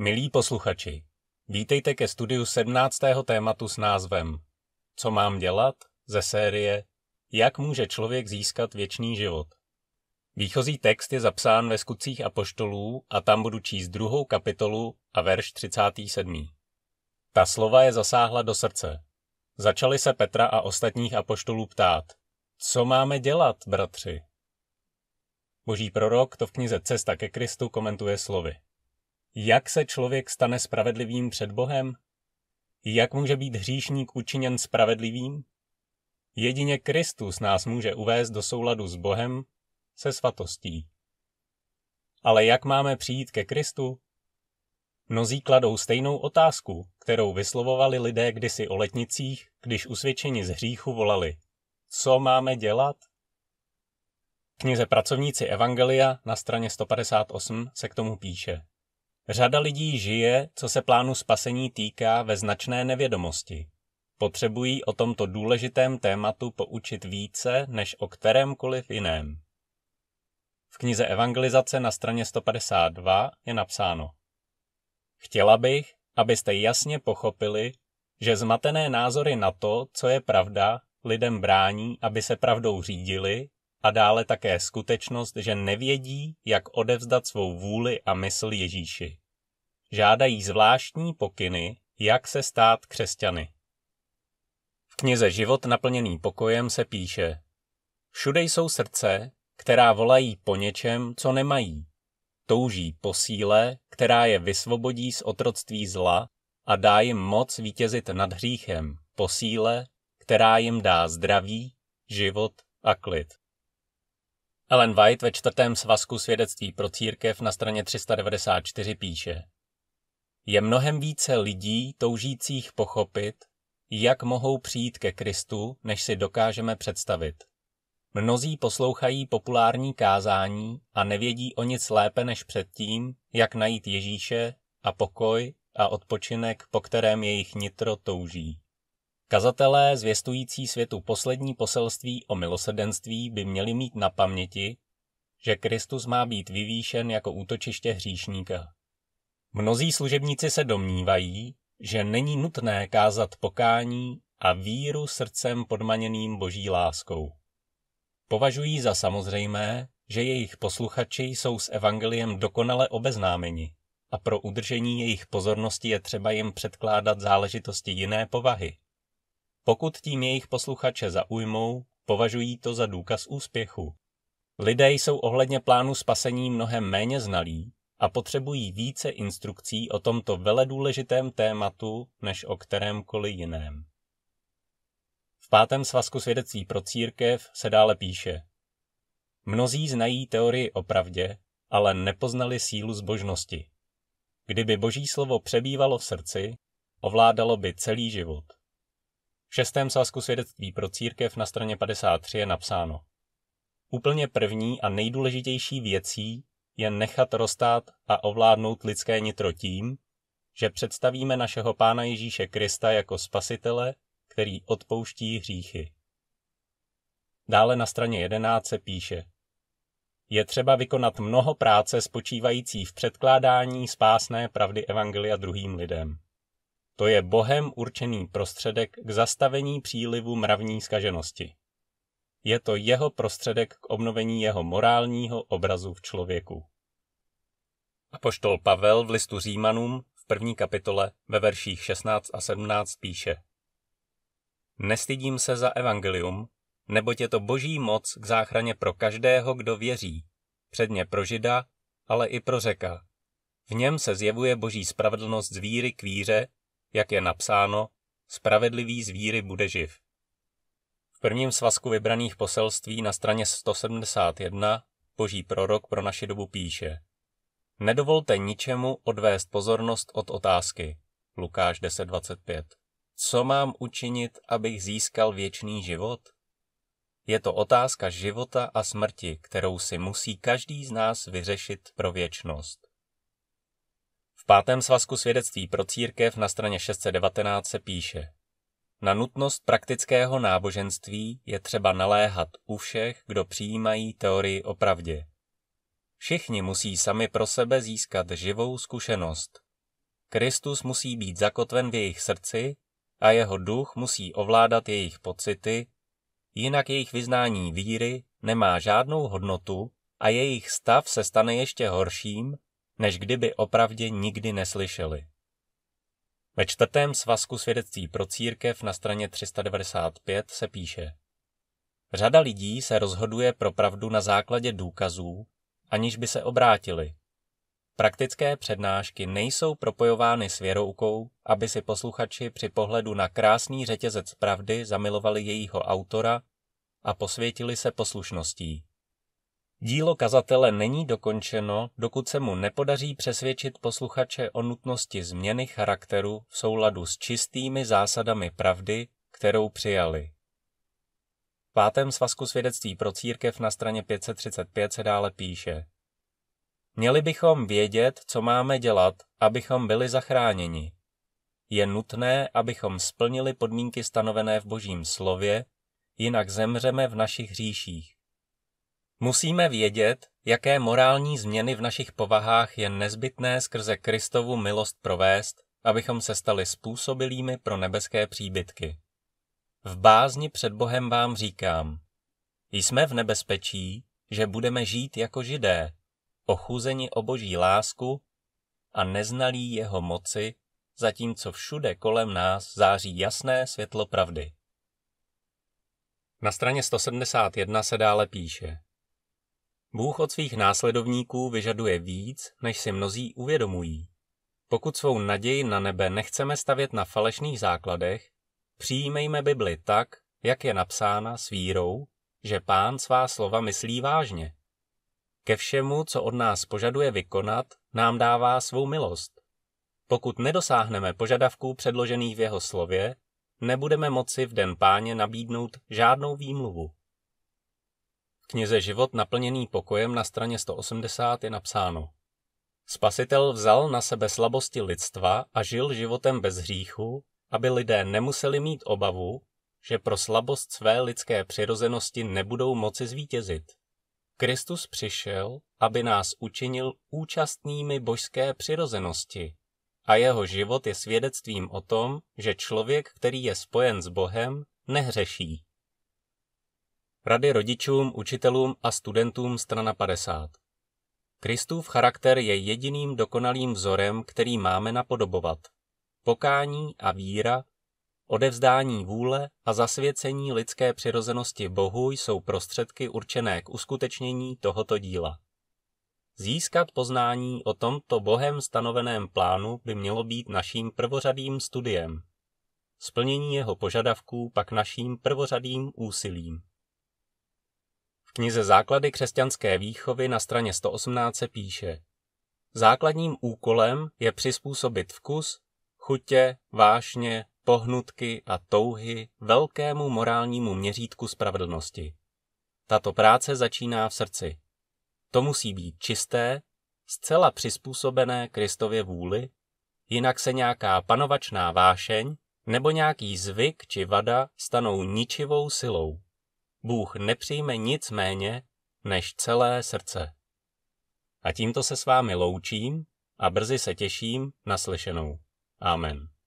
Milí posluchači, vítejte ke studiu 17. tématu s názvem Co mám dělat? ze série Jak může člověk získat věčný život? Výchozí text je zapsán ve skutcích apoštolů a tam budu číst druhou kapitolu a verš 37. Ta slova je zasáhla do srdce. Začali se Petra a ostatních apoštolů ptát, co máme dělat, bratři? Boží prorok to v knize Cesta ke Kristu komentuje slovy. Jak se člověk stane spravedlivým před Bohem? Jak může být hříšník učiněn spravedlivým? Jedině Kristus nás může uvést do souladu s Bohem, se svatostí. Ale jak máme přijít ke Kristu? Mnozí kladou stejnou otázku, kterou vyslovovali lidé kdysi o letnicích, když usvědčeni z hříchu volali. Co máme dělat? knize Pracovníci Evangelia na straně 158 se k tomu píše. Řada lidí žije, co se plánu spasení týká, ve značné nevědomosti. Potřebují o tomto důležitém tématu poučit více než o kterémkoliv jiném. V knize Evangelizace na straně 152 je napsáno: Chtěla bych, abyste jasně pochopili, že zmatené názory na to, co je pravda, lidem brání, aby se pravdou řídili a dále také skutečnost, že nevědí, jak odevzdat svou vůli a mysl Ježíši. Žádají zvláštní pokyny, jak se stát křesťany. V knize Život naplněný pokojem se píše Všude jsou srdce, která volají po něčem, co nemají. Touží po síle, která je vysvobodí z otroctví zla a dá jim moc vítězit nad hříchem, po síle, která jim dá zdraví, život a klid. Ellen White ve čtvrtém svazku svědectví pro církev na straně 394 píše Je mnohem více lidí toužících pochopit, jak mohou přijít ke Kristu, než si dokážeme představit. Mnozí poslouchají populární kázání a nevědí o nic lépe než předtím, jak najít Ježíše a pokoj a odpočinek, po kterém jejich nitro touží. Kazatelé zvěstující světu poslední poselství o milosrdenství by měli mít na paměti, že Kristus má být vyvýšen jako útočiště hříšníka. Mnozí služebníci se domnívají, že není nutné kázat pokání a víru srdcem podmaněným boží láskou. Považují za samozřejmé, že jejich posluchači jsou s evangeliem dokonale obeznámeni a pro udržení jejich pozornosti je třeba jim předkládat záležitosti jiné povahy, pokud tím jejich posluchače zaujmou, považují to za důkaz úspěchu. Lidé jsou ohledně plánu spasení mnohem méně znalí a potřebují více instrukcí o tomto veledůležitém tématu než o kterémkoliv jiném. V pátém svazku svědectví pro církev se dále píše Mnozí znají teorii o pravdě, ale nepoznali sílu zbožnosti. Kdyby boží slovo přebývalo v srdci, ovládalo by celý život. V šestém sázku svědectví pro církev na straně 53 je napsáno. Úplně první a nejdůležitější věcí je nechat rostát a ovládnout lidské nitro tím, že představíme našeho Pána Ježíše Krista jako spasitele, který odpouští hříchy. Dále na straně 11 se píše Je třeba vykonat mnoho práce spočívající v předkládání spásné pravdy Evangelia druhým lidem. To je Bohem určený prostředek k zastavení přílivu mravní skaženosti. Je to jeho prostředek k obnovení jeho morálního obrazu v člověku. Apoštol Pavel v listu Římanům v první kapitole ve verších 16 a 17 píše Nestydím se za evangelium, neboť je to boží moc k záchraně pro každého, kdo věří, předně pro žida, ale i pro řeka. V něm se zjevuje boží spravedlnost z víry k víře, jak je napsáno, spravedlivý z víry bude živ. V prvním svazku vybraných poselství na straně 171 boží prorok pro naši dobu píše Nedovolte ničemu odvést pozornost od otázky. Lukáš 10.25 Co mám učinit, abych získal věčný život? Je to otázka života a smrti, kterou si musí každý z nás vyřešit pro věčnost pátém svazku svědectví pro církev na straně 619 se píše Na nutnost praktického náboženství je třeba naléhat u všech, kdo přijímají teorii o pravdě. Všichni musí sami pro sebe získat živou zkušenost. Kristus musí být zakotven v jejich srdci a jeho duch musí ovládat jejich pocity, jinak jejich vyznání víry nemá žádnou hodnotu a jejich stav se stane ještě horším, než kdyby opravdě nikdy neslyšeli. Ve čtvrtém svazku svědectví pro církev na straně 395 se píše Řada lidí se rozhoduje pro pravdu na základě důkazů, aniž by se obrátili. Praktické přednášky nejsou propojovány s věroukou, aby si posluchači při pohledu na krásný řetězec pravdy zamilovali jejího autora a posvětili se poslušností. Dílo kazatele není dokončeno, dokud se mu nepodaří přesvědčit posluchače o nutnosti změny charakteru v souladu s čistými zásadami pravdy, kterou přijali. V pátém svazku svědectví pro církev na straně 535 se dále píše. Měli bychom vědět, co máme dělat, abychom byli zachráněni. Je nutné, abychom splnili podmínky stanovené v Božím slově, jinak zemřeme v našich hříších. Musíme vědět, jaké morální změny v našich povahách je nezbytné skrze Kristovu milost provést, abychom se stali způsobilými pro nebeské příbytky. V bázni před Bohem vám říkám, jsme v nebezpečí, že budeme žít jako židé, ochuzeni o boží lásku a neznalí jeho moci, zatímco všude kolem nás září jasné světlo pravdy. Na straně 171 se dále píše. Bůh od svých následovníků vyžaduje víc, než si mnozí uvědomují. Pokud svou naději na nebe nechceme stavět na falešných základech, přijímejme Bibli tak, jak je napsána s vírou, že pán svá slova myslí vážně. Ke všemu, co od nás požaduje vykonat, nám dává svou milost. Pokud nedosáhneme požadavků předložených v jeho slově, nebudeme moci v den páně nabídnout žádnou výmluvu knize Život naplněný pokojem na straně 180 je napsáno. Spasitel vzal na sebe slabosti lidstva a žil životem bez hříchu, aby lidé nemuseli mít obavu, že pro slabost své lidské přirozenosti nebudou moci zvítězit. Kristus přišel, aby nás učinil účastnými božské přirozenosti a jeho život je svědectvím o tom, že člověk, který je spojen s Bohem, nehřeší. Rady rodičům, učitelům a studentům strana 50. Kristův charakter je jediným dokonalým vzorem, který máme napodobovat. Pokání a víra, odevzdání vůle a zasvěcení lidské přirozenosti Bohu jsou prostředky určené k uskutečnění tohoto díla. Získat poznání o tomto Bohem stanoveném plánu by mělo být naším prvořadým studiem. Splnění jeho požadavků pak naším prvořadým úsilím. V knize Základy křesťanské výchovy na straně 118 se píše Základním úkolem je přizpůsobit vkus, chutě, vášně, pohnutky a touhy velkému morálnímu měřítku spravedlnosti. Tato práce začíná v srdci. To musí být čisté, zcela přizpůsobené Kristově vůli, jinak se nějaká panovačná vášeň nebo nějaký zvyk či vada stanou ničivou silou. Bůh nepřijme nic méně než celé srdce. A tímto se s vámi loučím a brzy se těším na slyšenou. Amen.